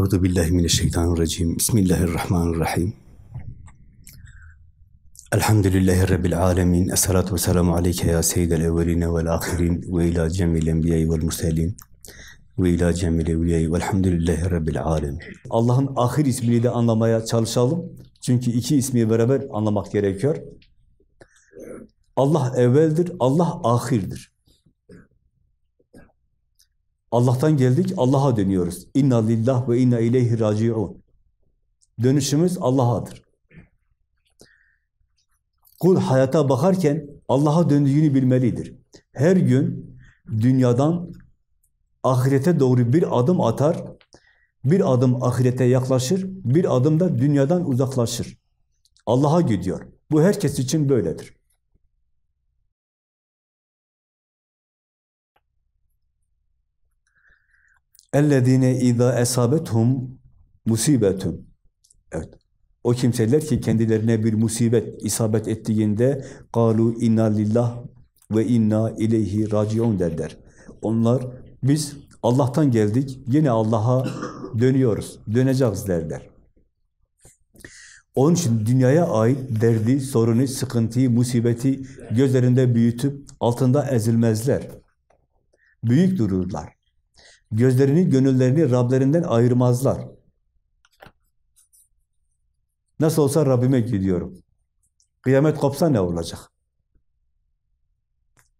Euzu billahi mineşşeytanirracim. Bismillahirrahmanirrahim. Elhamdülillahi rabbil alamin. Essalatu vesselamu aleyke ya seyyidel evvelin ve'l ahirin ve ila cemil enbiya'i ve'l murselin ve ila cemil evliya'i velhamdülillahi rabbil alamin. Allah'ın ahir ismini de anlamaya çalışalım. Çünkü iki ismi beraber anlamak gerekiyor. Allah evveldir, Allah ahirdir. Allah'tan geldik, Allah'a dönüyoruz. İnna lillah ve inna ileyhi raciun. Dönüşümüz Allah'adır. Kul hayata bakarken Allah'a döndüğünü bilmelidir. Her gün dünyadan ahirete doğru bir adım atar, bir adım ahirete yaklaşır, bir adım da dünyadan uzaklaşır. Allah'a gidiyor. Bu herkes için böyledir. اَلَّذ۪ينَ اِذَا اَسَابَتْهُمْ musibetun. Evet. O kimseler ki kendilerine bir musibet isabet ettiğinde galu inna lillah ve inna ileyhi raciun derler. Onlar biz Allah'tan geldik, yine Allah'a dönüyoruz, döneceğiz derler. Onun için dünyaya ait derdi, sorunu, sıkıntıyı, musibeti gözlerinde büyütüp altında ezilmezler. Büyük dururlar. Gözlerini, gönüllerini Rablerinden ayırmazlar. Nasıl olsa Rabbime gidiyorum. Kıyamet kopsa ne olacak?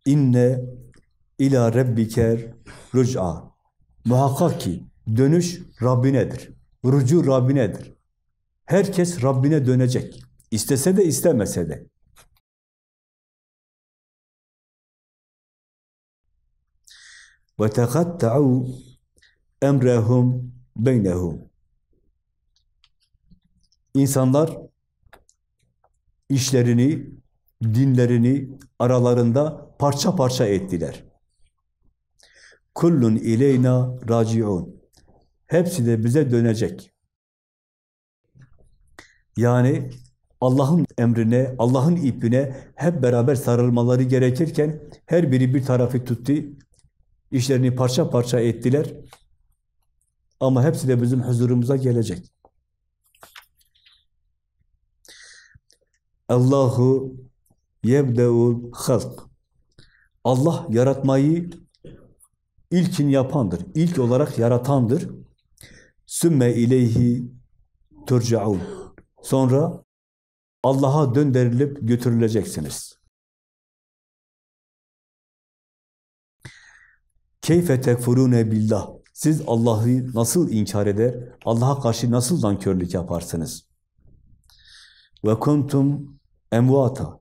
İnne ila rabbike rüc'a. Muhakkak ki dönüş Rabbinedir. Rucu Rabbinedir. Herkes Rabbine dönecek. İstese de istemese de. ve tekatta'u emrehum beynehum. İnsanlar işlerini, dinlerini aralarında parça parça ettiler. Kullun ileyna raciun. Hepsi de bize dönecek. Yani Allah'ın emrine, Allah'ın ipine hep beraber sarılmaları gerekirken her biri bir tarafı tuttu, İşlerini parça parça ettiler. Ama hepsi de bizim huzurumuza gelecek. Allahu yebdeul halk. Allah yaratmayı ilkin yapandır. İlk olarak yaratandır. Sümme ileyhi turcaun. Sonra Allah'a döndürülüp götürüleceksiniz. Keyfe tekfurune billah. Siz Allah'ı nasıl inkar eder, Allah'a karşı nasıl nankörlük yaparsınız? Ve kuntum emvata.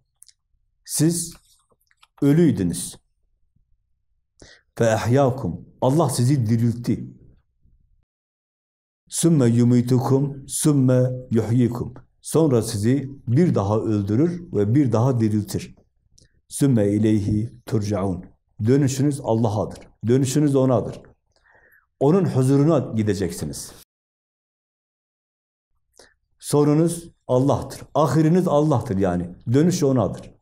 Siz ölüydünüz. Fe ehyakum. Allah sizi diriltti. Sümme yumitukum, sümme yuhyikum. Sonra sizi bir daha öldürür ve bir daha diriltir. Sümme ileyhi turcaun. Dönüşünüz Allah'adır. Dönüşünüz O'nadır. O'nun huzuruna gideceksiniz. Sonunuz Allah'tır. Ahiriniz Allah'tır yani. Dönüş O'nadır.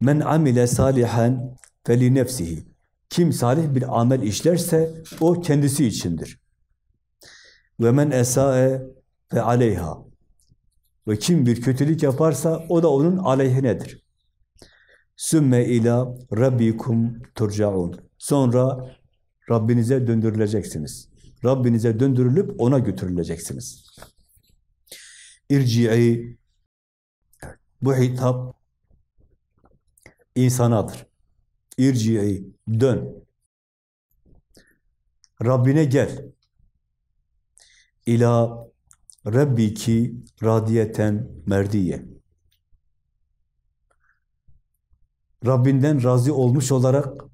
Men amile salihen feli nefsihi. Kim salih bir amel işlerse o kendisi içindir. Ve men esae ve aleyha. Ve kim bir kötülük yaparsa o da onun aleyhinedir. Sümme ila rabbikum turcaun. Sonra Rabbinize döndürüleceksiniz. Rabbinize döndürülüp ona götürüleceksiniz. İrci'i bu hitap insanadır. İrci'i dön. Rabbine gel. İla Rabbiki radiyeten merdiye. Rabbinden razı olmuş olarak,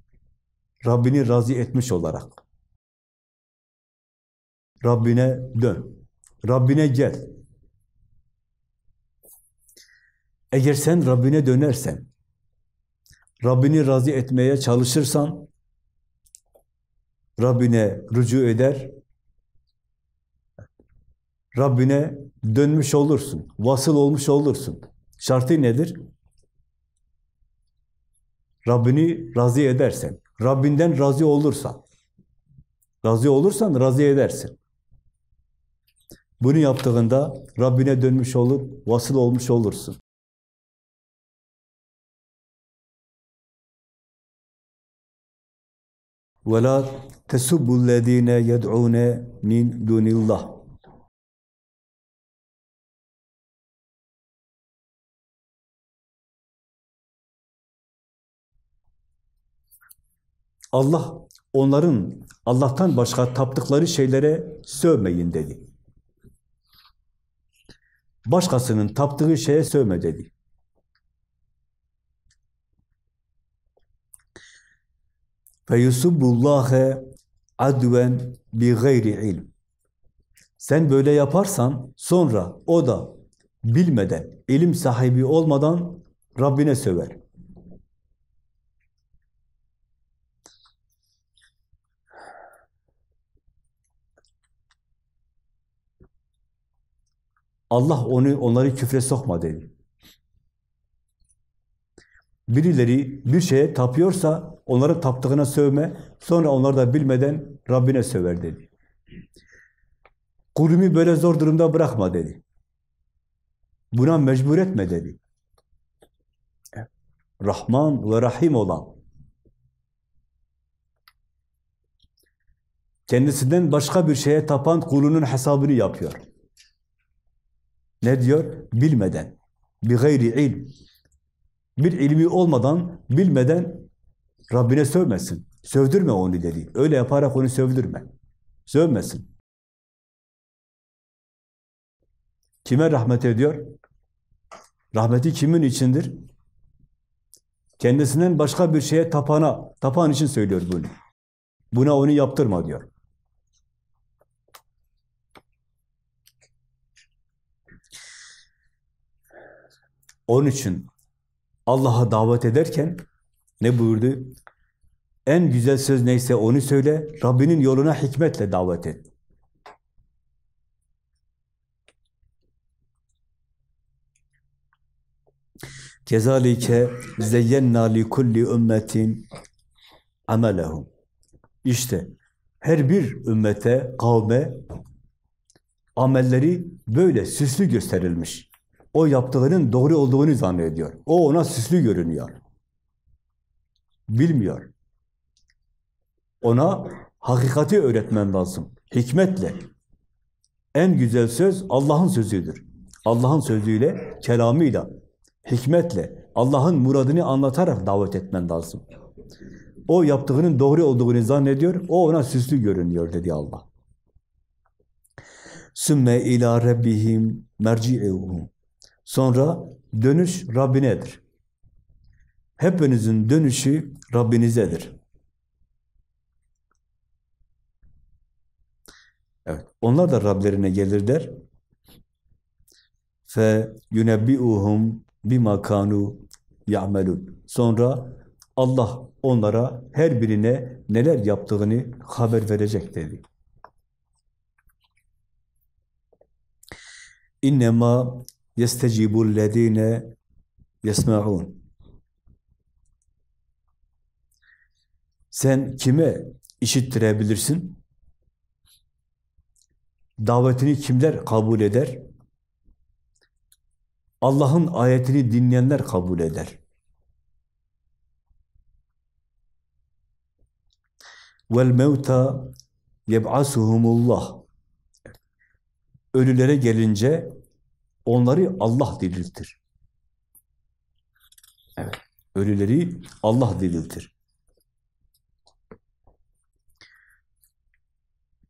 Rabbini razı etmiş olarak. Rabbine dön. Rabbine gel. Eğer sen Rabbine dönersen, Rabbini razı etmeye çalışırsan, Rabbine rücu eder, Rabbine dönmüş olursun, vasıl olmuş olursun. Şartı nedir? Rabbini razı edersen, Rabbinden razı olursan, razı olursan razı edersin. Bunu yaptığında Rabbine dönmüş olur, vasıl olmuş olursun. وَلَا تَسُبُّ الَّذ۪ينَ يَدْعُونَ مِنْ دُونِ اللّٰهِ Allah onların Allah'tan başka taptıkları şeylere sövmeyin dedi. Başkasının taptığı şeye sövme dedi. Feyusubullâhe adven bi gayri ilm. Sen böyle yaparsan sonra o da bilmeden, ilim sahibi olmadan Rabbine söver. Allah onu onları küfre sokma dedi. Birileri bir şeye tapıyorsa onların taptığına sövme, sonra onlar da bilmeden Rabbine söver dedi. Kulümü böyle zor durumda bırakma dedi. Buna mecbur etme dedi. Rahman ve Rahim olan. Kendisinden başka bir şeye tapan kulunun hesabını yapıyor. Ne diyor? Bilmeden. Bir gayri ilm. Bir ilmi olmadan, bilmeden Rabbine sövmesin. Sövdürme onu dedi. Öyle yaparak onu sövdürme. Sövmesin. Kime rahmet ediyor? Rahmeti kimin içindir? Kendisinden başka bir şeye tapana, tapan için söylüyor bunu. Buna onu yaptırma diyor. Onun için Allah'a davet ederken ne buyurdu? En güzel söz neyse onu söyle, Rabbinin yoluna hikmetle davet et. Kezalike zeyyenna li kulli ümmetin amelehum. İşte her bir ümmete, kavme amelleri böyle süslü gösterilmiş o yaptıklarının doğru olduğunu zannediyor. O ona süslü görünüyor. Bilmiyor. Ona hakikati öğretmen lazım. Hikmetle. En güzel söz Allah'ın sözüdür. Allah'ın sözüyle, kelamıyla, hikmetle, Allah'ın muradını anlatarak davet etmen lazım. O yaptığının doğru olduğunu zannediyor, o ona süslü görünüyor dedi Allah. Sümme ila rabbihim merci'uhum. Sonra dönüş Rabbinedir. Hepinizin dönüşü Rabbinizedir. Evet, onlar da Rablerine gelirler. Fe yunebbiuhum bima kanu ya'melun. Sonra Allah onlara her birine neler yaptığını haber verecek dedi. İnnemâ يَسْتَجِبُ الَّذ۪ينَ يَسْمَعُونَ Sen kime işittirebilirsin? Davetini kimler kabul eder? Allah'ın ayetini dinleyenler kabul eder. Vel mevta yeb'asuhumullah. Ölülere gelince Onları Allah diriltir. Evet. Ölüleri Allah diriltir.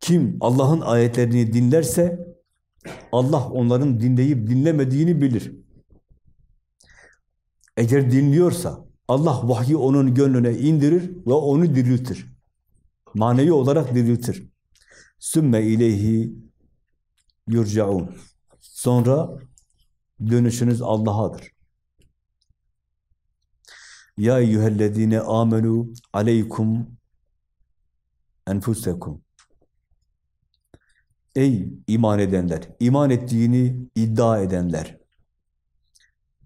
Kim Allah'ın ayetlerini dinlerse Allah onların dinleyip dinlemediğini bilir. Eğer dinliyorsa Allah vahyi onun gönlüne indirir ve onu diriltir. Manevi olarak diriltir. Sümme ileyhi yurcaun. Sonra dönüşünüz Allah'adır. Ya eyyühellezine amenu aleykum enfusekum. Ey iman edenler, iman ettiğini iddia edenler.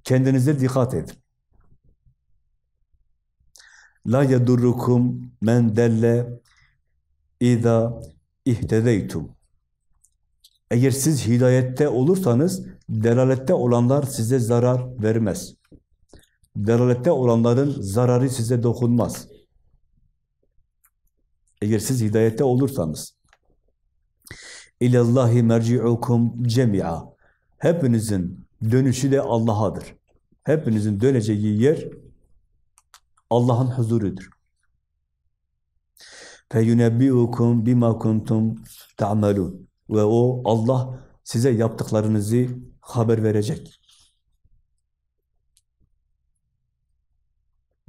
Kendinize dikkat edin. La yedurrukum men delle iza ihtedeytum. Eğer siz hidayette olursanız delalette olanlar size zarar vermez. Delalette olanların zararı size dokunmaz. Eğer siz hidayette olursanız İlallahi merci'ukum cemia. Hepinizin dönüşü de Allah'adır. Hepinizin döneceği yer Allah'ın huzurudur. Fe yunebbiukum bima kuntum ta'malun. Ve o Allah size yaptıklarınızı haber verecek.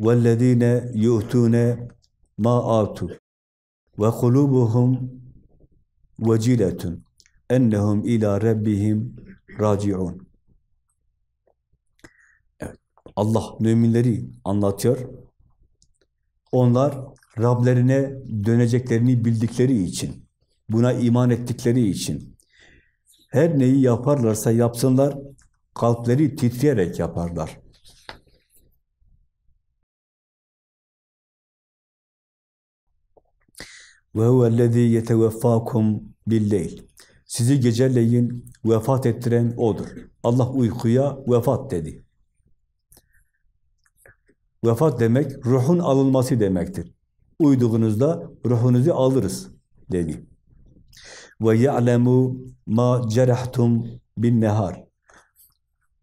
وَالَّذ۪ينَ يُؤْتُونَ مَا آتُوا وَقُلُوبُهُمْ وَجِلَةٌ اَنَّهُمْ اِلٰى رَبِّهِمْ رَاجِعُونَ evet. Allah müminleri anlatıyor. Onlar Rablerine döneceklerini bildikleri için buna iman ettikleri için her neyi yaparlarsa yapsınlar, kalpleri titreyerek yaparlar. Ve huvellezî yeteveffâkum billeyl. Sizi geceleyin vefat ettiren O'dur. Allah uykuya vefat dedi. Vefat demek ruhun alınması demektir. Uyduğunuzda ruhunuzu alırız dedi ve ya'lemu ma cerahtum bin nehar.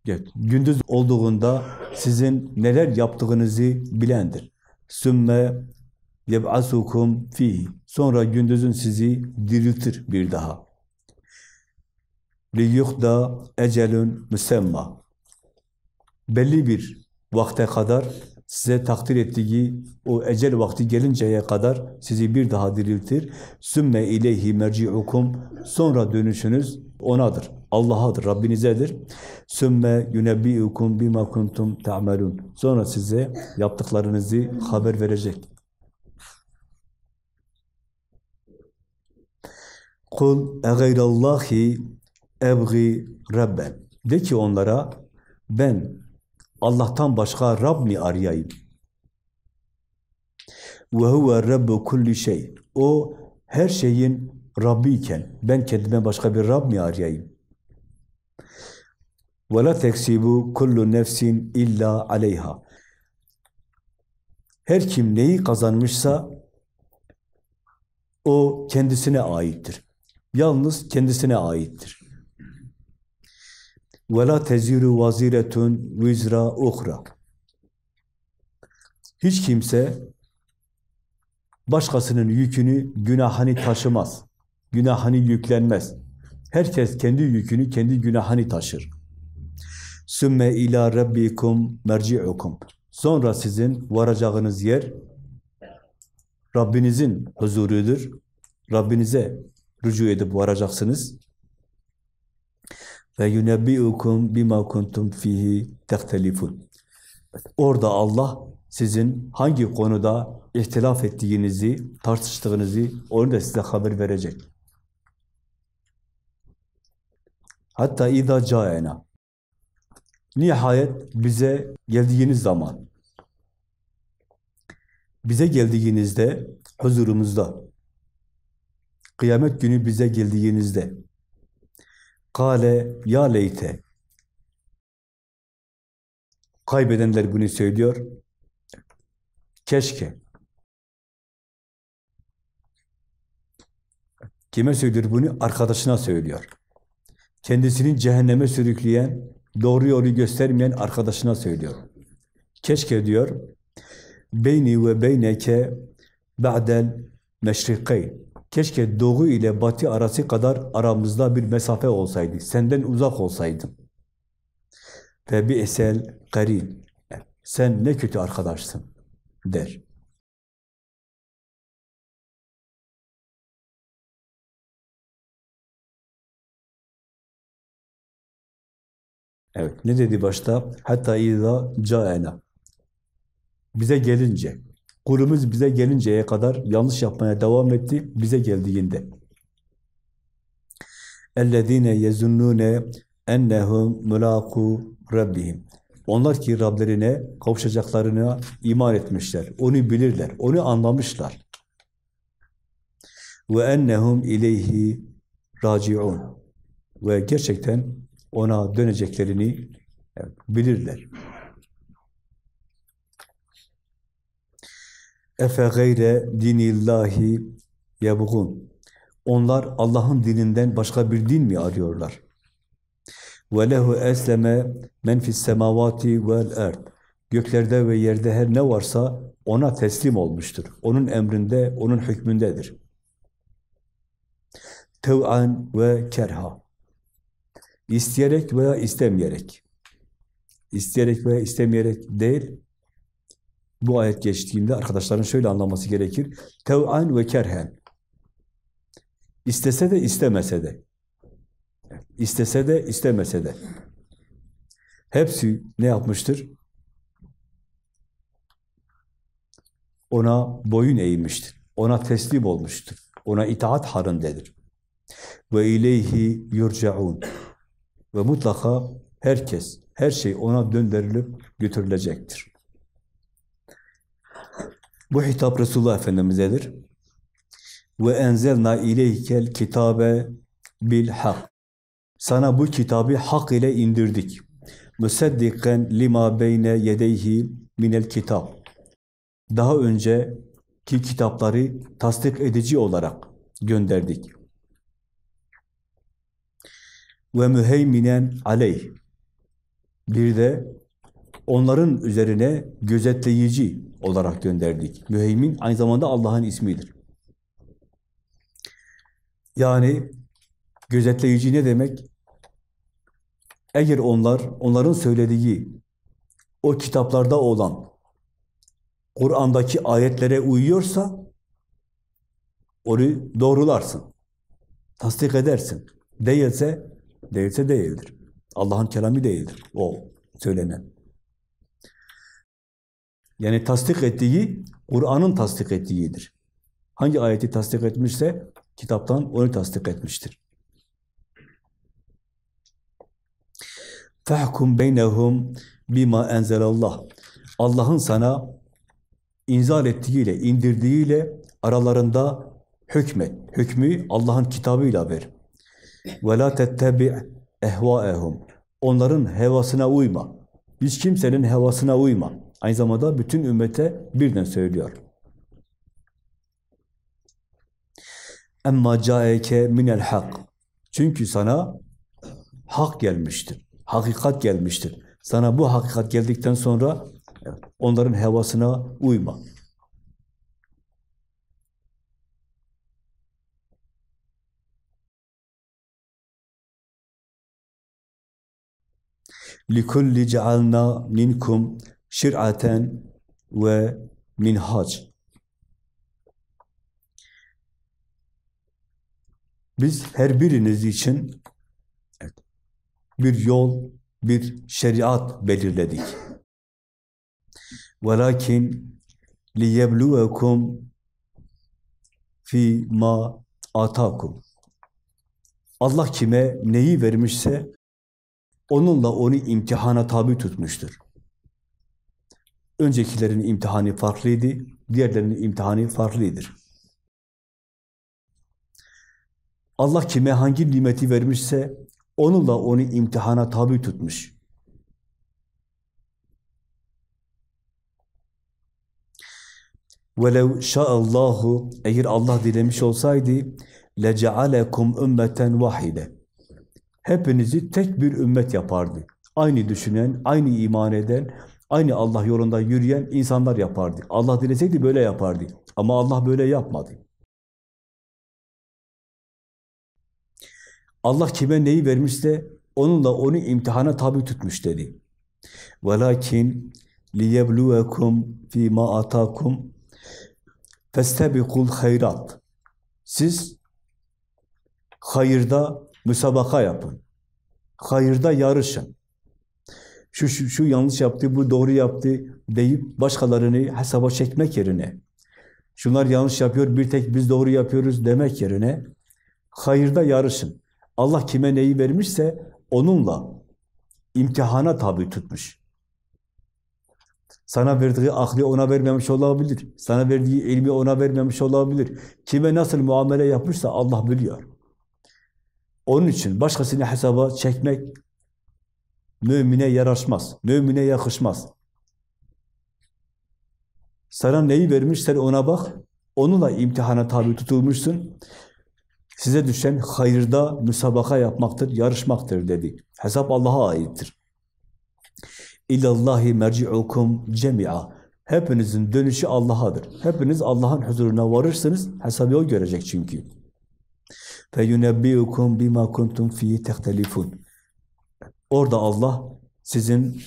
Evet, gündüz olduğunda sizin neler yaptığınızı bilendir. Sümme yeb'asukum fi. Sonra gündüzün sizi diriltir bir daha. Li yuhda ecelun müsemma. Belli bir vakte kadar size takdir ettiği o ecel vakti gelinceye kadar sizi bir daha diriltir. Sümme ileyhi merciukum sonra dönüşünüz onadır. Allah'adır, Rabbinizedir. Sümme yunebbiukum bima kuntum ta'melun. Sonra size yaptıklarınızı haber verecek. Kul egayrallahi ebgi rabben. De ki onlara ben Allah'tan başka Rab mi arayayım? Ve huve Rabbu kulli şey. O her şeyin Rabbi iken ben kendime başka bir Rab mi arayayım? Ve la teksibu kullu nefsin illa aleyha. Her kim neyi kazanmışsa o kendisine aittir. Yalnız kendisine aittir. وَلَا تَزِيرُ وَزِيرَةٌ وِزْرَا اُخْرَى Hiç kimse başkasının yükünü, günahını taşımaz. Günahını yüklenmez. Herkes kendi yükünü, kendi günahını taşır. Sümme ila rabbikum merci'ukum. Sonra sizin varacağınız yer Rabbinizin huzurudur. Rabbinize rücu edip varacaksınız ve yunebbiukum bima kuntum fihi tehtelifun. Orada Allah sizin hangi konuda ihtilaf ettiğinizi, tartıştığınızı onu da size haber verecek. Hatta idâ câena. Nihayet bize geldiğiniz zaman, bize geldiğinizde huzurumuzda, kıyamet günü bize geldiğinizde, Kale ya leyte. Kaybedenler bunu söylüyor. Keşke. Kime söylüyor bunu? Arkadaşına söylüyor. Kendisini cehenneme sürükleyen, doğru yolu göstermeyen arkadaşına söylüyor. Keşke diyor, beyni ve beyneke ba'del meşrikeyn. Keşke doğu ile batı arası kadar aramızda bir mesafe olsaydı. Senden uzak olsaydım. Ve bir esel garin. Sen ne kötü arkadaşsın der. Evet, ne dedi başta? Hatta izâ câena. Bize gelince, Kulumuz bize gelinceye kadar yanlış yapmaya devam etti, bize geldiğinde. اَلَّذ۪ينَ يَزُنُّونَ اَنَّهُمْ مُلَاقُوا رَبِّهِمْ Onlar ki Rablerine kavuşacaklarını iman etmişler. Onu bilirler, onu anlamışlar. Ve وَاَنَّهُمْ اِلَيْهِ raciun Ve gerçekten ona döneceklerini bilirler. Efe gayre dinillahi yebgun. Onlar Allah'ın dininden başka bir din mi arıyorlar? Ve lehu esleme men fis semavati vel erd. Göklerde ve yerde her ne varsa ona teslim olmuştur. Onun emrinde, onun hükmündedir. Tev'an ve kerha. İsteyerek veya istemeyerek. İsteyerek veya istemeyerek değil, bu ayet geçtiğinde arkadaşların şöyle anlaması gerekir. Tev'an ve kerhen. İstese de istemese de. İstese de istemese de. Hepsi ne yapmıştır? Ona boyun eğmiştir. Ona teslim olmuştur. Ona itaat halindedir. Ve ileyhi yurcaun. Ve mutlaka herkes, her şey ona döndürülüp götürülecektir. Bu hitap Resulullah Efendimiz'edir. Ve enzelna ileykel kitabe bil hak. Sana bu kitabı hak ile indirdik. Müseddiken lima beyne yedeyhi minel kitap. Daha önce ki kitapları tasdik edici olarak gönderdik. Ve müheyminen aleyh. Bir de onların üzerine gözetleyici olarak gönderdik. Müheymin aynı zamanda Allah'ın ismidir. Yani gözetleyici ne demek? Eğer onlar, onların söylediği o kitaplarda olan Kur'an'daki ayetlere uyuyorsa onu doğrularsın. Tasdik edersin. Değilse, değilse değildir. Allah'ın kelamı değildir o söylenen. Yani tasdik ettiği, Kur'an'ın tasdik ettiğidir. Hangi ayeti tasdik etmişse kitaptan onu tasdik etmiştir. Fahkum beynehum bima enzelallah. Allah'ın sana inzal ettiğiyle, indirdiğiyle aralarında hükmet. Hükmü Allah'ın kitabıyla ver. Ve la tettebi' ehvaehum. Onların hevasına uyma. Hiç kimsenin hevasına uyma. Aynı zamanda bütün ümmete birden söylüyor. Emma caeke minel hak. Çünkü sana hak gelmiştir. Hakikat gelmiştir. Sana bu hakikat geldikten sonra onların hevasına uyma. لِكُلِّ جَعَلْنَا مِنْكُمْ şir'aten ve minhac. Biz her biriniz için bir yol, bir şeriat belirledik. Velakin liyebluvekum fi ma atakum. Allah kime neyi vermişse onunla onu imtihana tabi tutmuştur öncekilerin imtihanı farklıydı, diğerlerinin imtihanı farklıdır. Allah kime hangi nimeti vermişse onunla onu imtihana tabi tutmuş. وَلَوْ شَاءَ اللّٰهُ Eğer Allah dilemiş olsaydı لَجَعَلَكُمْ ümmeten وَحِدَ Hepinizi tek bir ümmet yapardı. Aynı düşünen, aynı iman eden, Aynı Allah yolunda yürüyen insanlar yapardık. Allah dileseydi böyle yapardı. Ama Allah böyle yapmadı. Allah kime neyi vermişse onunla onu imtihana tabi tutmuş dedi. Velakin liyebluvekum fima atakum festebikul hayrat. Siz hayırda müsabaka yapın. Hayırda yarışın şu, şu, şu yanlış yaptı, bu doğru yaptı deyip başkalarını hesaba çekmek yerine, şunlar yanlış yapıyor, bir tek biz doğru yapıyoruz demek yerine, hayırda yarışın. Allah kime neyi vermişse onunla imtihana tabi tutmuş. Sana verdiği aklı ona vermemiş olabilir. Sana verdiği ilmi ona vermemiş olabilir. Kime nasıl muamele yapmışsa Allah biliyor. Onun için başkasını hesaba çekmek Mümine yaraşmaz, mümine yakışmaz. Sana neyi vermiş sen ona bak. Onunla imtihana tabi tutulmuşsun. Size düşen hayırda müsabaka yapmaktır, yarışmaktır dedi. Hesap Allah'a aittir. İllallahi merci'ukum cemi'a. Hepinizin dönüşü Allah'adır. Hepiniz Allah'ın huzuruna varırsınız. Hesabı o görecek çünkü. Fe bima kuntum fi tehtelifun. Orada Allah sizin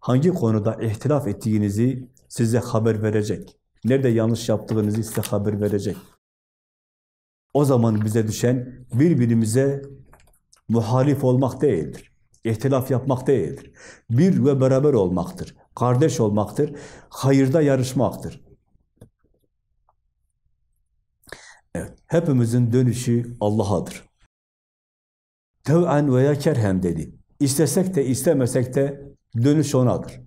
hangi konuda ihtilaf ettiğinizi size haber verecek. Nerede yanlış yaptığınızı size haber verecek. O zaman bize düşen birbirimize muhalif olmak değildir. İhtilaf yapmak değildir. Bir ve beraber olmaktır. Kardeş olmaktır. Hayırda yarışmaktır. Evet, hepimizin dönüşü Allah'adır. Tev'en veya kerhen dedi. İstesek de istemesek de dönüş onadır.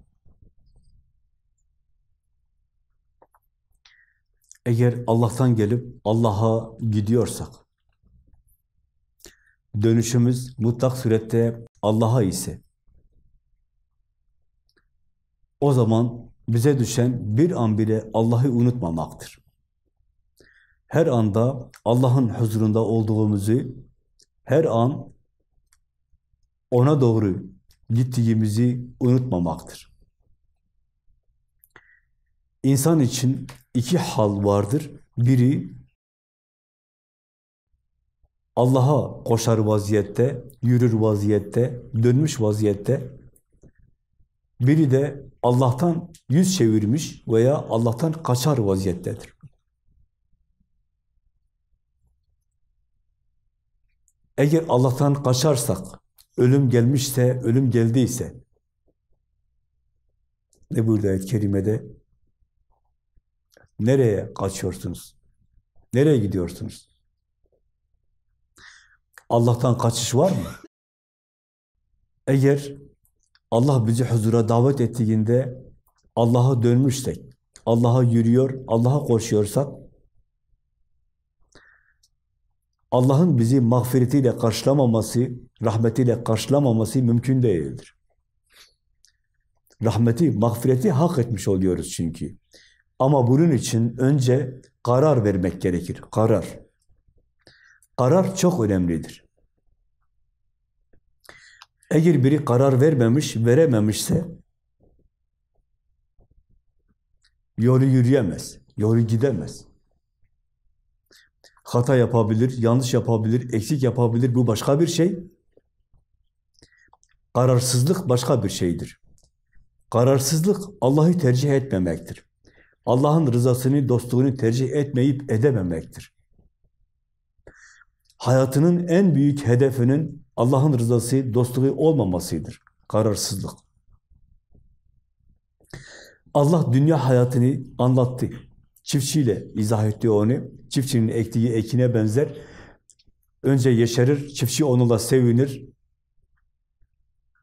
Eğer Allah'tan gelip Allah'a gidiyorsak, dönüşümüz mutlak surette Allah'a ise, o zaman bize düşen bir an bile Allah'ı unutmamaktır. Her anda Allah'ın huzurunda olduğumuzu, her an ona doğru gittiğimizi unutmamaktır. İnsan için iki hal vardır. Biri Allah'a koşar vaziyette, yürür vaziyette, dönmüş vaziyette. Biri de Allah'tan yüz çevirmiş veya Allah'tan kaçar vaziyettedir. Eğer Allah'tan kaçarsak, ölüm gelmişse, ölüm geldiyse ne burada ayet kerimede? Nereye kaçıyorsunuz? Nereye gidiyorsunuz? Allah'tan kaçış var mı? Eğer Allah bizi huzura davet ettiğinde Allah'a dönmüşsek, Allah'a yürüyor, Allah'a koşuyorsak Allah'ın bizi mağfiretiyle karşılamaması, rahmetiyle karşılamaması mümkün değildir. Rahmeti, mağfireti hak etmiş oluyoruz çünkü. Ama bunun için önce karar vermek gerekir, karar. Karar çok önemlidir. Eğer biri karar vermemiş, verememişse yolu yürüyemez, yolu gidemez. Hata yapabilir, yanlış yapabilir, eksik yapabilir. Bu başka bir şey. Kararsızlık başka bir şeydir. Kararsızlık Allah'ı tercih etmemektir. Allah'ın rızasını, dostluğunu tercih etmeyip edememektir. Hayatının en büyük hedefinin Allah'ın rızası, dostluğu olmamasıdır. Kararsızlık. Allah dünya hayatını anlattı. Çiftçiyle izah etti onu. Çiftçinin ektiği ekine benzer. Önce yeşerir, çiftçi onunla sevinir.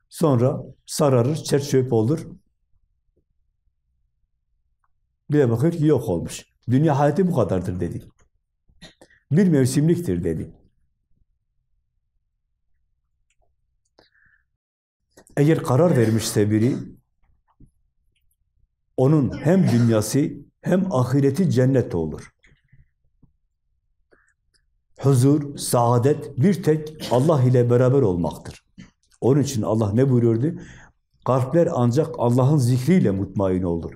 Sonra sararır, çerçöp olur. Bir de bakır ki yok olmuş. Dünya hayatı bu kadardır dedi. Bir mevsimliktir dedi. Eğer karar vermişse biri, onun hem dünyası hem ahireti cennet olur. Huzur, saadet bir tek Allah ile beraber olmaktır. Onun için Allah ne buyuruyordu? Kalpler ancak Allah'ın zikriyle mutmain olur.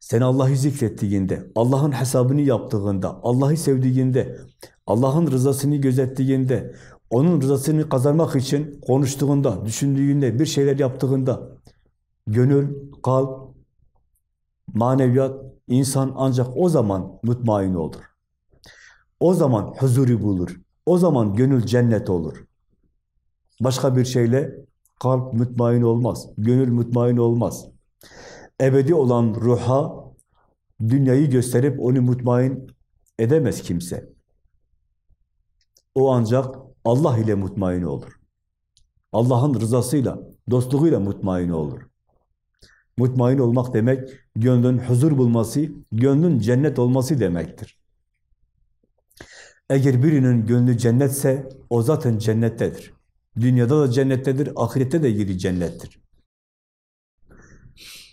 Sen Allah'ı zikrettiğinde, Allah'ın hesabını yaptığında, Allah'ı sevdiğinde, Allah'ın rızasını gözettiğinde, onun rızasını kazanmak için konuştuğunda, düşündüğünde, bir şeyler yaptığında, gönül, kalp, maneviyat, insan ancak o zaman mutmain olur. O zaman huzuri bulur. O zaman gönül cennet olur. Başka bir şeyle kalp mutmain olmaz. Gönül mutmain olmaz. Ebedi olan ruha dünyayı gösterip onu mutmain edemez kimse. O ancak Allah ile mutmain olur. Allah'ın rızasıyla, dostluğuyla mutmain olur. Mutmain olmak demek Gönlün huzur bulması, gönlün cennet olması demektir. Eğer birinin gönlü cennetse o zaten cennettedir. Dünyada da cennettedir, ahirette de yeri cennettir.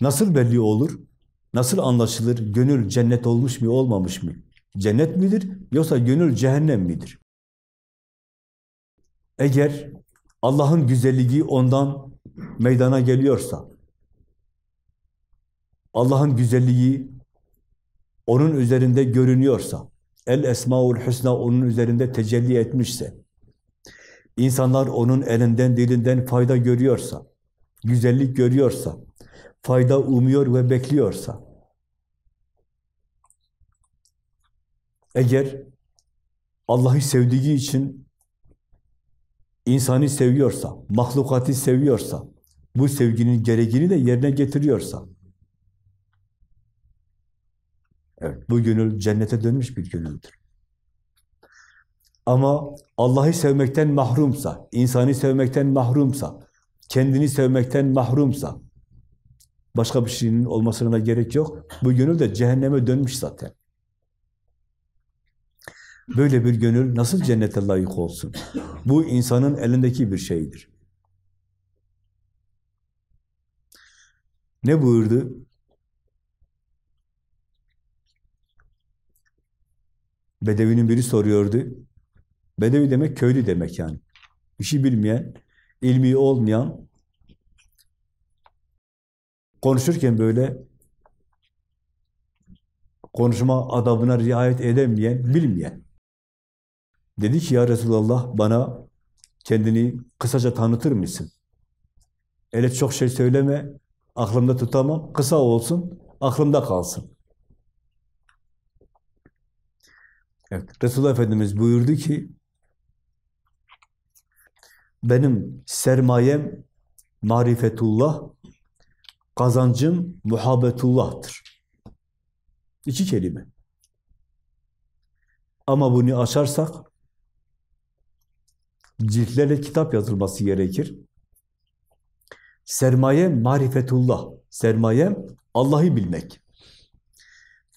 Nasıl belli olur? Nasıl anlaşılır? Gönül cennet olmuş mu, olmamış mı? Cennet midir yoksa gönül cehennem midir? Eğer Allah'ın güzelliği ondan meydana geliyorsa, Allah'ın güzelliği onun üzerinde görünüyorsa, el esmaul husna onun üzerinde tecelli etmişse, insanlar onun elinden dilinden fayda görüyorsa, güzellik görüyorsa, fayda umuyor ve bekliyorsa, eğer Allah'ı sevdiği için insanı seviyorsa, mahlukatı seviyorsa, bu sevginin gereğini de yerine getiriyorsa, Bu gönül cennete dönmüş bir gönüldür. Ama Allah'ı sevmekten mahrumsa, insanı sevmekten mahrumsa, kendini sevmekten mahrumsa, başka bir şeyin olmasına gerek yok. Bu gönül de cehenneme dönmüş zaten. Böyle bir gönül nasıl cennete layık olsun? Bu insanın elindeki bir şeydir. Ne buyurdu? Bedevinin biri soruyordu. Bedevi demek köylü demek yani. İşi şey bilmeyen, ilmi olmayan, konuşurken böyle konuşma adabına riayet edemeyen, bilmeyen. Dedi ki ya Resulallah bana kendini kısaca tanıtır mısın? Öyle çok şey söyleme, aklımda tutamam, kısa olsun, aklımda kalsın. Evet, Resulullah Efendimiz buyurdu ki, benim sermayem marifetullah, kazancım muhabbetullah'tır. İki kelime. Ama bunu aşarsak, ciltlerle kitap yazılması gerekir. Sermaye marifetullah, sermaye Allah'ı bilmek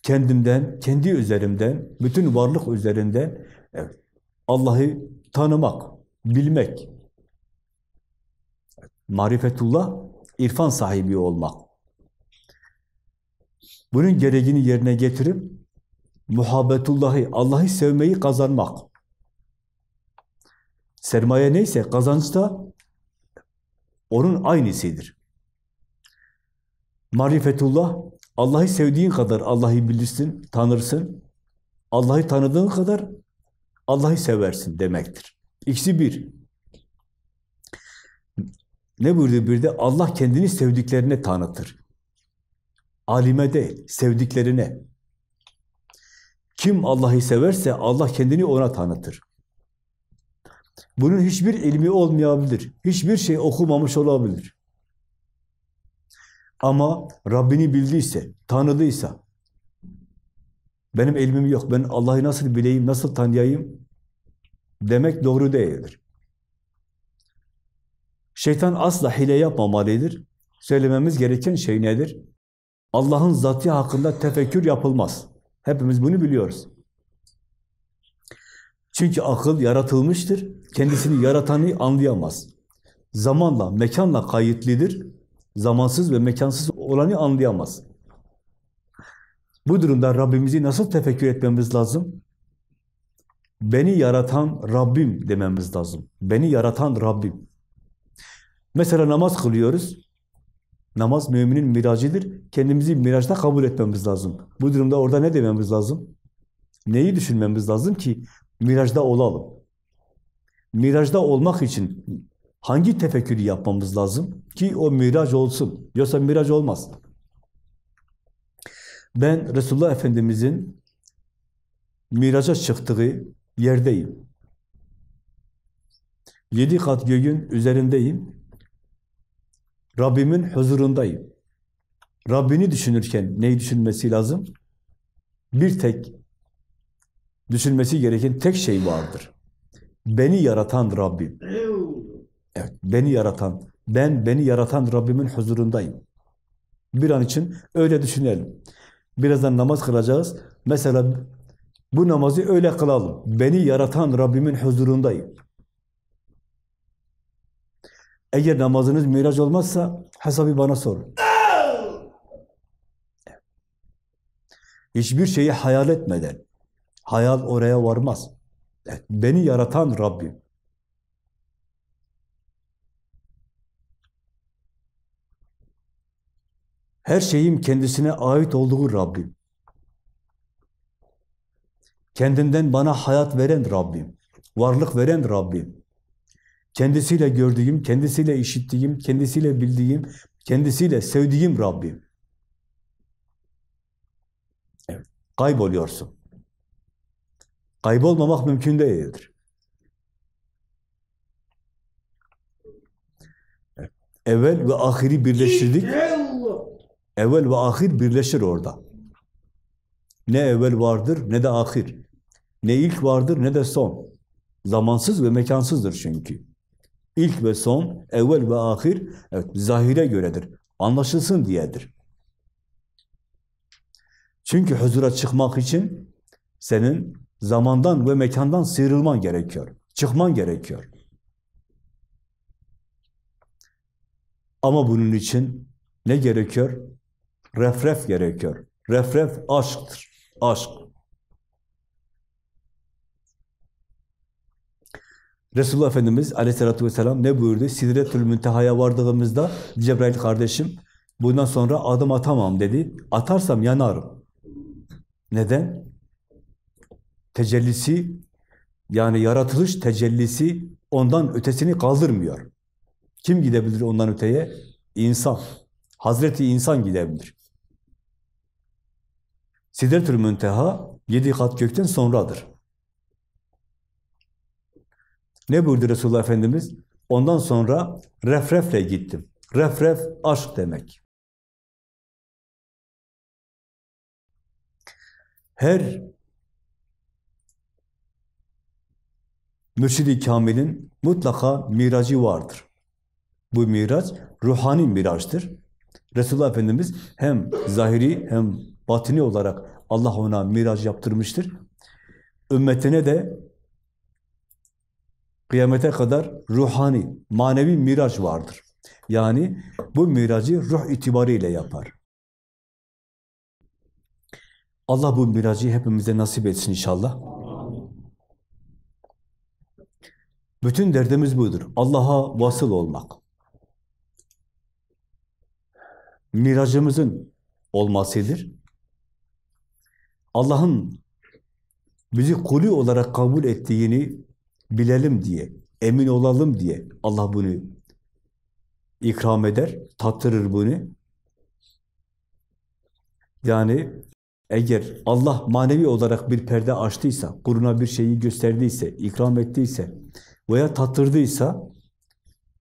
kendimden, kendi üzerimden, bütün varlık üzerinden Allah'ı tanımak, bilmek. Marifetullah, irfan sahibi olmak. Bunun gereğini yerine getirip muhabbetullahı, Allah'ı sevmeyi kazanmak. Sermaye neyse kazanç da onun aynısıdır. Marifetullah Allah'ı sevdiğin kadar Allah'ı bilirsin, tanırsın. Allah'ı tanıdığın kadar Allah'ı seversin demektir. İkisi bir. Ne buyurdu bir de? Allah kendini sevdiklerine tanıtır. Alime değil, sevdiklerine. Kim Allah'ı severse Allah kendini ona tanıtır. Bunun hiçbir ilmi olmayabilir. Hiçbir şey okumamış olabilir. Ama Rabbini bildiyse, tanıdıysa, benim ilmim yok, ben Allah'ı nasıl bileyim, nasıl tanıyayım demek doğru değildir. Şeytan asla hile yapmamalıdır. Söylememiz gereken şey nedir? Allah'ın zatı hakkında tefekkür yapılmaz. Hepimiz bunu biliyoruz. Çünkü akıl yaratılmıştır. Kendisini yaratanı anlayamaz. Zamanla, mekanla kayıtlidir zamansız ve mekansız olanı anlayamaz. Bu durumda Rabbimizi nasıl tefekkür etmemiz lazım? Beni yaratan Rabbim dememiz lazım. Beni yaratan Rabbim. Mesela namaz kılıyoruz. Namaz müminin miracıdır. Kendimizi miracda kabul etmemiz lazım. Bu durumda orada ne dememiz lazım? Neyi düşünmemiz lazım ki miracda olalım? Miracda olmak için hangi tefekkürü yapmamız lazım ki o miraj olsun? Yoksa miraj olmaz. Ben Resulullah Efendimizin miraca çıktığı yerdeyim. Yedi kat göğün üzerindeyim. Rabbimin huzurundayım. Rabbini düşünürken neyi düşünmesi lazım? Bir tek düşünmesi gereken tek şey vardır. Beni yaratan Rabbim. Evet, beni yaratan, ben beni yaratan Rabbimin huzurundayım. Bir an için öyle düşünelim. Birazdan namaz kılacağız. Mesela bu namazı öyle kılalım. Beni yaratan Rabbimin huzurundayım. Eğer namazınız miraç olmazsa hesabı bana sorun. Hiçbir şeyi hayal etmeden, hayal oraya varmaz. Beni yaratan Rabbim. Her şeyim kendisine ait olduğu Rabbim. Kendinden bana hayat veren Rabbim. Varlık veren Rabbim. Kendisiyle gördüğüm, kendisiyle işittiğim, kendisiyle bildiğim, kendisiyle sevdiğim Rabbim. Evet, kayboluyorsun. Kaybolmamak mümkün değildir. Evet, evvel ve ahiri birleştirdik. Evvel ve ahir birleşir orada. Ne evvel vardır ne de ahir. Ne ilk vardır ne de son. Zamansız ve mekansızdır çünkü. İlk ve son, evvel ve ahir, evet, zahire göredir. Anlaşılsın diyedir. Çünkü huzura çıkmak için senin zamandan ve mekandan sıyrılman gerekiyor. Çıkman gerekiyor. Ama bunun için ne gerekiyor? Refref gerekiyor. Refref aşktır. Aşk. Resulullah Efendimiz aleyhissalatü vesselam ne buyurdu? Sidretül müntehaya vardığımızda Cebrail kardeşim bundan sonra adım atamam dedi. Atarsam yanarım. Neden? Tecellisi yani yaratılış tecellisi ondan ötesini kaldırmıyor. Kim gidebilir ondan öteye? İnsan. Hazreti insan gidebilir. Sidretül Münteha yedi kat gökten sonradır. Ne buyurdu Resulullah Efendimiz? Ondan sonra refrefle gittim. Refref aşk demek. Her mürşidi kamilin mutlaka miracı vardır. Bu miraç ruhani miraçtır. Resulullah Efendimiz hem zahiri hem batini olarak Allah ona miraç yaptırmıştır. Ümmetine de kıyamete kadar ruhani, manevi miraç vardır. Yani bu miracı ruh itibariyle yapar. Allah bu miracı hepimize nasip etsin inşallah. Bütün derdimiz budur. Allah'a vasıl olmak miracımızın olmasıdır. Allah'ın bizi kulü olarak kabul ettiğini bilelim diye, emin olalım diye Allah bunu ikram eder, tattırır bunu. Yani eğer Allah manevi olarak bir perde açtıysa, kuruna bir şeyi gösterdiyse, ikram ettiyse veya tattırdıysa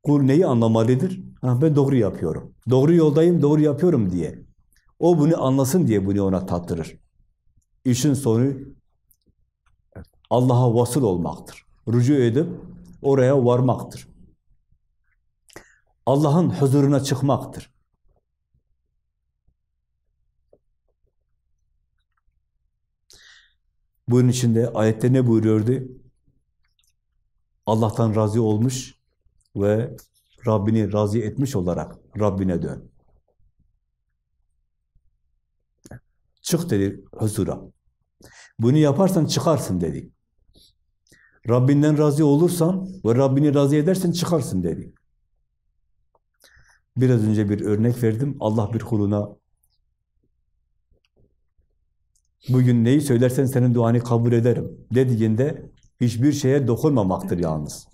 kul neyi anlamalıdır? Ha, ben doğru yapıyorum. Doğru yoldayım, doğru yapıyorum diye. O bunu anlasın diye bunu ona tattırır. İşin sonu Allah'a vasıl olmaktır. Rücu edip oraya varmaktır. Allah'ın huzuruna çıkmaktır. Bunun içinde ayette ne buyuruyordu? Allah'tan razı olmuş ve Rabbini razı etmiş olarak Rabbine dön. Çık dedi huzura. Bunu yaparsan çıkarsın dedi. Rabbinden razı olursan ve Rabbini razı edersen çıkarsın dedi. Biraz önce bir örnek verdim. Allah bir kuluna bugün neyi söylersen senin duanı kabul ederim dediğinde hiçbir şeye dokunmamaktır yalnız.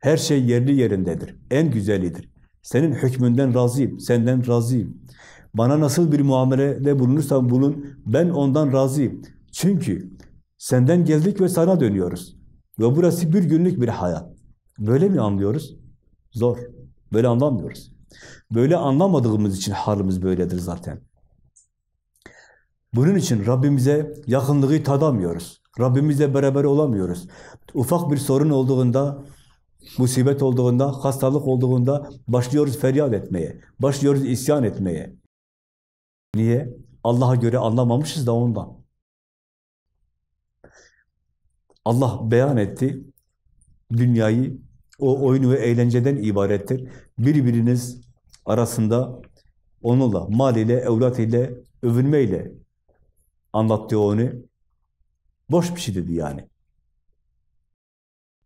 Her şey yerli yerindedir. En güzelidir. Senin hükmünden razıyım, senden razıyım. Bana nasıl bir muamelede bulunursan bulun, ben ondan razıyım. Çünkü senden geldik ve sana dönüyoruz. Ve burası bir günlük bir hayat. Böyle mi anlıyoruz? Zor. Böyle anlamıyoruz. Böyle anlamadığımız için halimiz böyledir zaten. Bunun için Rabbimize yakınlığı tadamıyoruz. Rabbimizle beraber olamıyoruz. Ufak bir sorun olduğunda musibet olduğunda, hastalık olduğunda başlıyoruz feryat etmeye, başlıyoruz isyan etmeye. Niye? Allah'a göre anlamamışız da ondan. Allah beyan etti, dünyayı o oyun ve eğlenceden ibarettir. Birbiriniz arasında onunla, mal ile, evlat ile, övünmeyle anlattı onu. Boş bir şey dedi yani.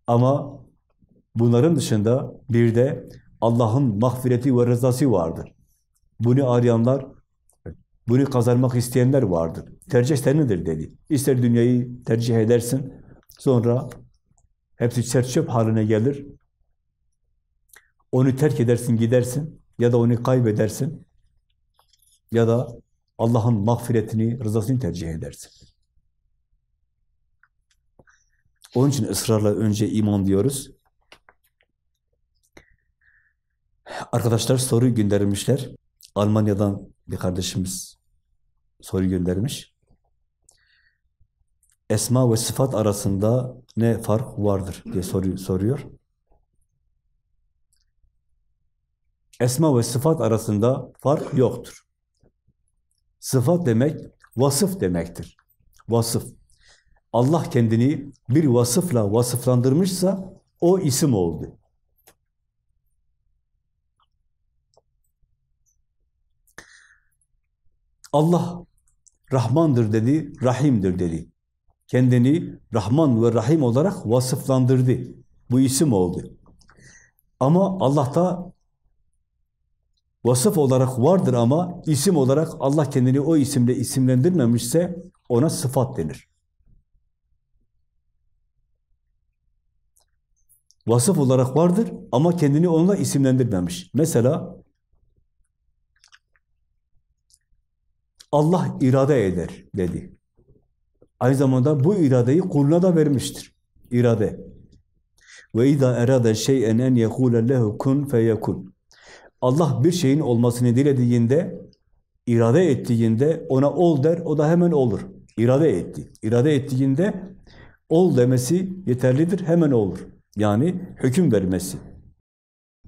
Ama Bunların dışında bir de Allah'ın mağfireti ve rızası vardır. Bunu arayanlar, bunu kazanmak isteyenler vardır. Tercih senindir dedi. İster dünyayı tercih edersin, sonra hepsi çerçöp haline gelir. Onu terk edersin, gidersin ya da onu kaybedersin ya da Allah'ın mağfiretini, rızasını tercih edersin. Onun için ısrarla önce iman diyoruz. Arkadaşlar soru göndermişler. Almanya'dan bir kardeşimiz soru göndermiş. Esma ve sıfat arasında ne fark vardır diye soru, soruyor. Esma ve sıfat arasında fark yoktur. Sıfat demek vasıf demektir. Vasıf. Allah kendini bir vasıfla vasıflandırmışsa o isim oldu. Allah Rahmandır dedi, Rahim'dir dedi. Kendini Rahman ve Rahim olarak vasıflandırdı. Bu isim oldu. Ama Allah'ta vasıf olarak vardır ama isim olarak Allah kendini o isimle isimlendirmemişse ona sıfat denir. Vasıf olarak vardır ama kendini onunla isimlendirmemiş. Mesela Allah irade eder dedi. Aynı zamanda bu iradeyi kuluna da vermiştir. İrade. Ve izâ erâde şey'en en yekûle lehu kun feyekun. Allah bir şeyin olmasını dilediğinde, irade ettiğinde ona ol der, o da hemen olur. İrade etti. İrade ettiğinde ol demesi yeterlidir, hemen olur. Yani hüküm vermesi.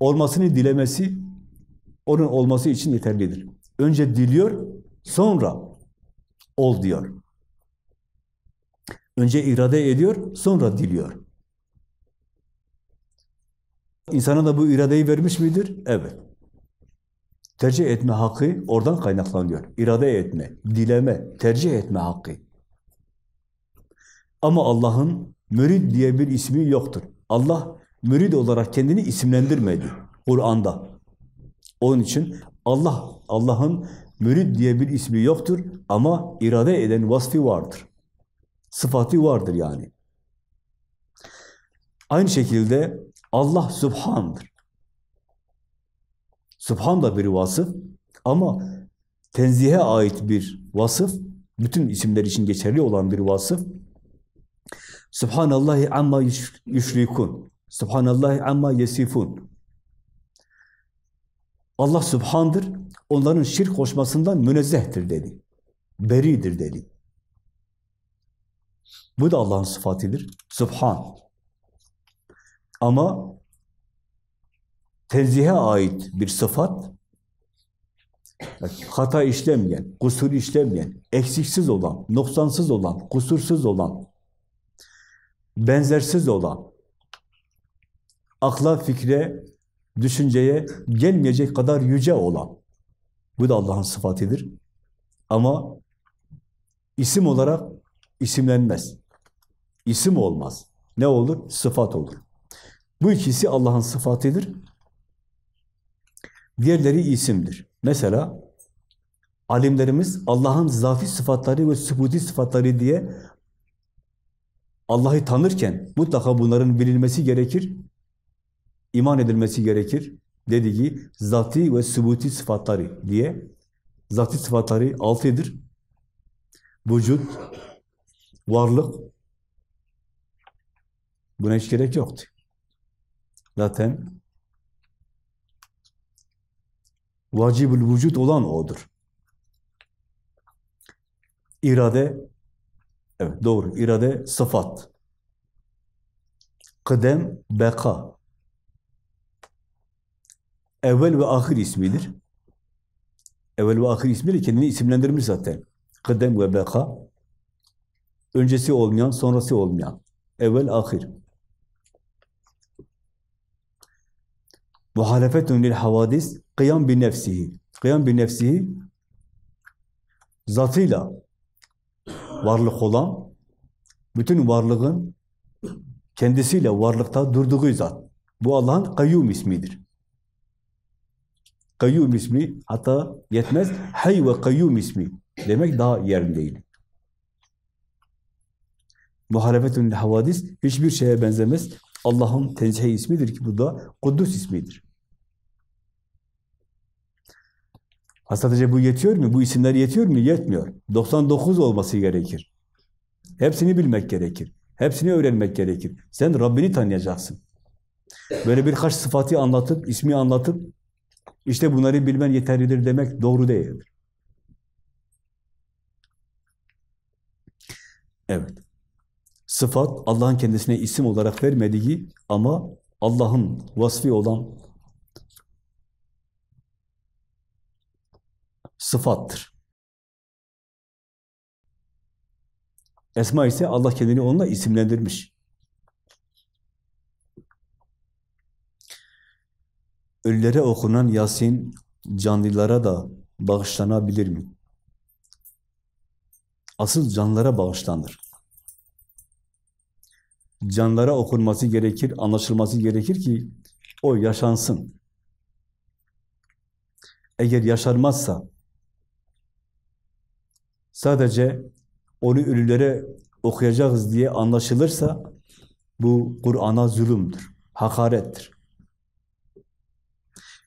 Olmasını dilemesi, onun olması için yeterlidir. Önce diliyor, Sonra ol diyor. Önce irade ediyor, sonra diliyor. İnsana da bu iradeyi vermiş midir? Evet. Tercih etme hakkı oradan kaynaklanıyor. İrade etme, dileme, tercih etme hakkı. Ama Allah'ın mürid diye bir ismi yoktur. Allah mürid olarak kendini isimlendirmedi Kur'an'da. Onun için Allah, Allah'ın Mürid diye bir ismi yoktur ama irade eden vasfi vardır. Sıfatı vardır yani. Aynı şekilde Allah Subhan'dır. Subhan da bir vasıf ama tenzihe ait bir vasıf, bütün isimler için geçerli olan bir vasıf. Subhanallahi amma yüşrikun, Subhanallahi amma yesifun. Allah Sübhan'dır. Onların şirk koşmasından münezzehtir dedi. Beridir dedi. Bu da Allah'ın sıfatıdır. Sübhan. Ama tenzihe ait bir sıfat hata işlemeyen, kusur işlemeyen, eksiksiz olan, noksansız olan, kusursuz olan, benzersiz olan, akla, fikre, düşünceye gelmeyecek kadar yüce olan. Bu da Allah'ın sıfatıdır. Ama isim olarak isimlenmez. İsim olmaz. Ne olur? Sıfat olur. Bu ikisi Allah'ın sıfatıdır. Diğerleri isimdir. Mesela alimlerimiz Allah'ın zafi sıfatları ve sübuti sıfatları diye Allah'ı tanırken mutlaka bunların bilinmesi gerekir iman edilmesi gerekir dediği zati ve sübuti sıfatları diye zati sıfatları altıdır. Vücut, varlık buna hiç gerek yoktu. Zaten vacibül vücut olan odur. İrade, evet doğru, irade sıfat. Kıdem, beka evvel ve ahir ismidir. Evvel ve ahir ismiyle kendini isimlendirmiş zaten. Kıdem ve beka. Öncesi olmayan, sonrası olmayan. Evvel, ahir. Muhalefetun lil havadis kıyam bir nefsihi. Kıyam bir nefsihi zatıyla varlık olan bütün varlığın kendisiyle varlıkta durduğu zat. Bu Allah'ın kayyum ismidir. Kayyum ismi hatta yetmez. Hay ve kayyum ismi demek daha yerindeydi. Muhalefetün havadis hiçbir şeye benzemez. Allah'ın tenzihi ismidir ki bu da kudüs ismidir. Hasatece bu yetiyor mu? Bu isimler yetiyor mu? Yetmiyor. 99 olması gerekir. Hepsini bilmek gerekir. Hepsini öğrenmek gerekir. Sen Rabbini tanıyacaksın. Böyle birkaç sıfatı anlatıp, ismi anlatıp işte bunları bilmen yeterlidir demek doğru değildir. Evet. Sıfat Allah'ın kendisine isim olarak vermediği ama Allah'ın vasfi olan sıfattır. Esma ise Allah kendini onunla isimlendirmiş. ölülere okunan Yasin canlılara da bağışlanabilir mi? Asıl canlara bağışlanır. Canlara okunması gerekir, anlaşılması gerekir ki o yaşansın. Eğer yaşarmazsa sadece onu ölülere okuyacağız diye anlaşılırsa bu Kur'an'a zulümdür, hakarettir.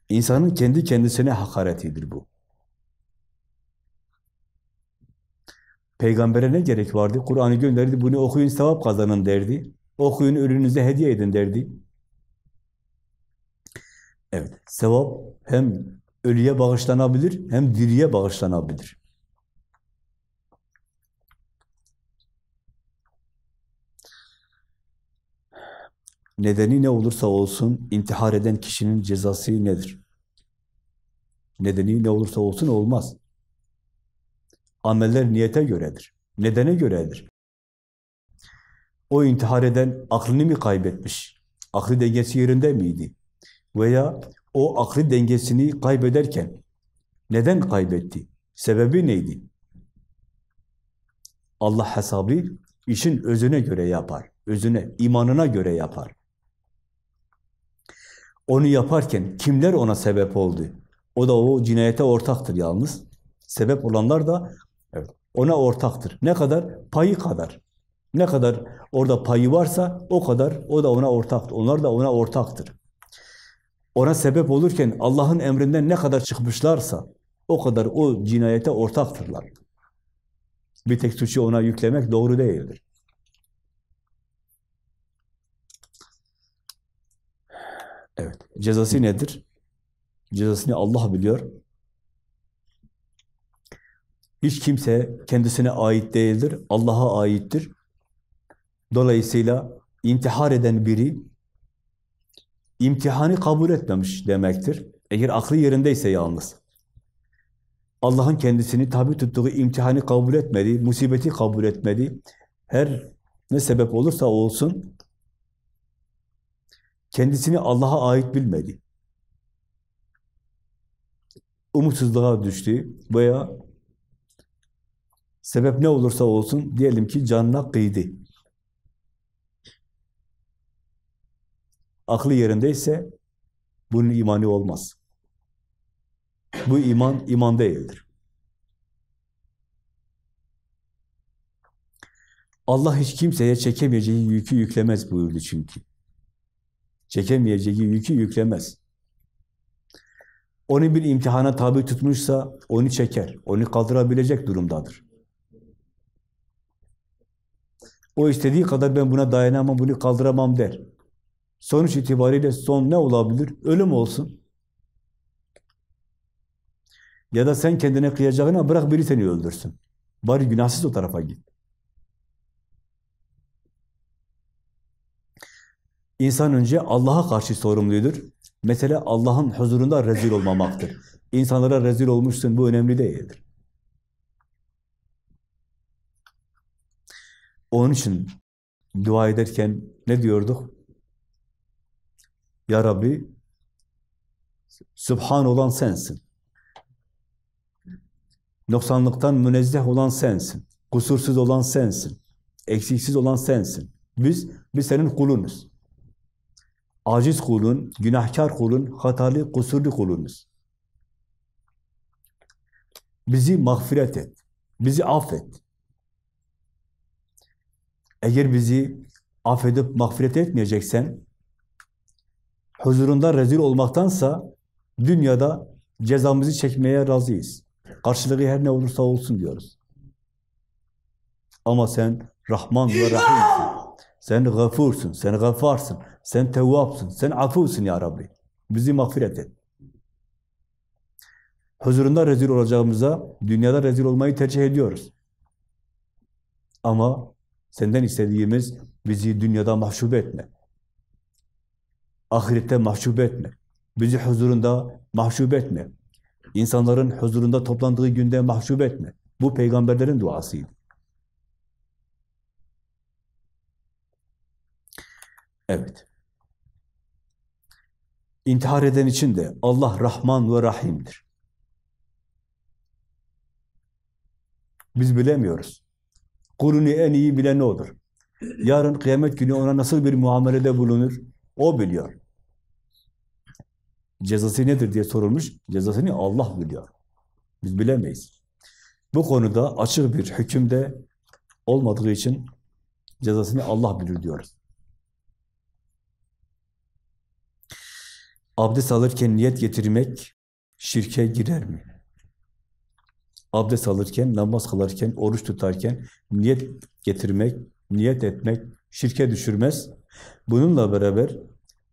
İnsanın kendi kendisine hakaretidir bu. Peygambere ne gerek vardı? Kur'an'ı gönderdi, bunu okuyun, sevap kazanın derdi. Okuyun, ölünüze hediye edin derdi. Evet, sevap hem ölüye bağışlanabilir, hem diriye bağışlanabilir. Nedeni ne olursa olsun intihar eden kişinin cezası nedir? Nedeni ne olursa olsun olmaz. Ameller niyete göredir. Nedene göredir. O intihar eden aklını mı kaybetmiş? Aklı dengesi yerinde miydi? Veya o aklı dengesini kaybederken neden kaybetti? Sebebi neydi? Allah hesabı işin özüne göre yapar. Özüne, imanına göre yapar. Onu yaparken kimler ona sebep oldu? O da o cinayete ortaktır yalnız. Sebep olanlar da evet, ona ortaktır. Ne kadar? Payı kadar. Ne kadar orada payı varsa o kadar o da ona ortaktır. Onlar da ona ortaktır. Ona sebep olurken Allah'ın emrinden ne kadar çıkmışlarsa o kadar o cinayete ortaktırlar. Bir tek suçu ona yüklemek doğru değildir. Cezası nedir? Cezasını Allah biliyor. Hiç kimse kendisine ait değildir. Allah'a aittir. Dolayısıyla intihar eden biri imtihanı kabul etmemiş demektir. Eğer aklı yerindeyse yalnız. Allah'ın kendisini tabi tuttuğu imtihanı kabul etmedi, musibeti kabul etmedi. Her ne sebep olursa olsun Kendisini Allah'a ait bilmedi. Umutsuzluğa düştü veya sebep ne olursa olsun diyelim ki canına kıydı. Aklı yerindeyse bunun imanı olmaz. Bu iman, iman değildir. Allah hiç kimseye çekemeyeceği yükü yüklemez buyurdu çünkü. Çekemeyeceği yükü yüklemez. Onu bir imtihana tabi tutmuşsa onu çeker, onu kaldırabilecek durumdadır. O istediği kadar ben buna dayanamam, bunu kaldıramam der. Sonuç itibariyle son ne olabilir? Ölüm olsun. Ya da sen kendine kıyacağına bırak biri seni öldürsün. Bari günahsız o tarafa git. İnsan önce Allah'a karşı sorumludur. Mesele Allah'ın huzurunda rezil olmamaktır. İnsanlara rezil olmuşsun bu önemli değildir. Onun için dua ederken ne diyorduk? Ya Rabbi, Sübhan olan sensin. Noksanlıktan münezzeh olan sensin. Kusursuz olan sensin. Eksiksiz olan sensin. Biz, biz senin kulunuz aciz kulun, günahkar kulun, hatalı, kusurlu kulunuz. Bizi mağfiret et. Bizi affet. Eğer bizi affedip mağfiret etmeyeceksen, huzurunda rezil olmaktansa dünyada cezamızı çekmeye razıyız. Karşılığı her ne olursa olsun diyoruz. Ama sen Rahman ve Rahim'sin. Sen gafursun, sen gafarsın, sen tevvapsın, sen afusun ya Rabbi. Bizi mağfiret et. Huzurunda rezil olacağımıza, dünyada rezil olmayı tercih ediyoruz. Ama senden istediğimiz bizi dünyada mahcup etme. Ahirette mahcup etme. Bizi huzurunda mahcup etme. İnsanların huzurunda toplandığı günde mahcup etme. Bu peygamberlerin duasıydı. Evet. İntihar eden için de Allah Rahman ve Rahim'dir. Biz bilemiyoruz. Kulunu en iyi bilen odur. Yarın kıyamet günü ona nasıl bir muamelede bulunur? O biliyor. Cezası nedir diye sorulmuş. Cezasını Allah biliyor. Biz bilemeyiz. Bu konuda açık bir hükümde olmadığı için cezasını Allah bilir diyoruz. Abdest alırken niyet getirmek şirke girer mi? Abdest alırken, namaz kılarken, oruç tutarken niyet getirmek, niyet etmek şirke düşürmez. Bununla beraber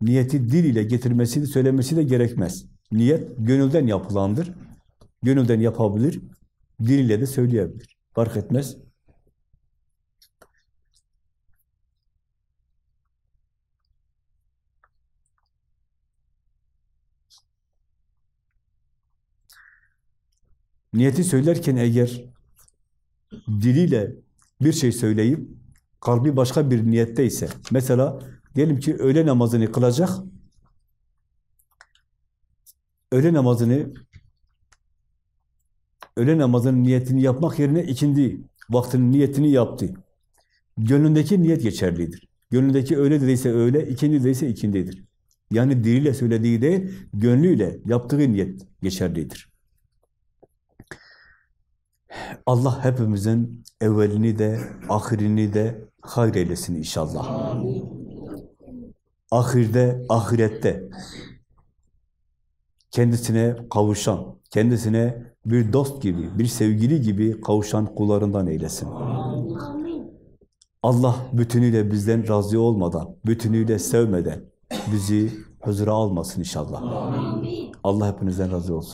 niyeti dil ile getirmesi, söylemesi de gerekmez. Niyet gönülden yapılandır. Gönülden yapabilir, dil ile de söyleyebilir. Fark etmez. Niyeti söylerken eğer diliyle bir şey söyleyip kalbi başka bir niyette ise mesela diyelim ki öğle namazını kılacak öğle namazını öğle namazının niyetini yapmak yerine ikindi vaktinin niyetini yaptı. Gönlündeki niyet geçerlidir. Gönlündeki öyle dediyse öyle, ikindi dediyse ikindidir. Yani diliyle söylediği değil, gönlüyle yaptığı niyet geçerlidir. Allah hepimizin evvelini de, ahirini de hayır eylesin inşallah. Ahirde, ahirette kendisine kavuşan, kendisine bir dost gibi, bir sevgili gibi kavuşan kullarından eylesin. Allah bütünüyle bizden razı olmadan, bütünüyle sevmeden bizi huzura almasın inşallah. Allah hepinizden razı olsun.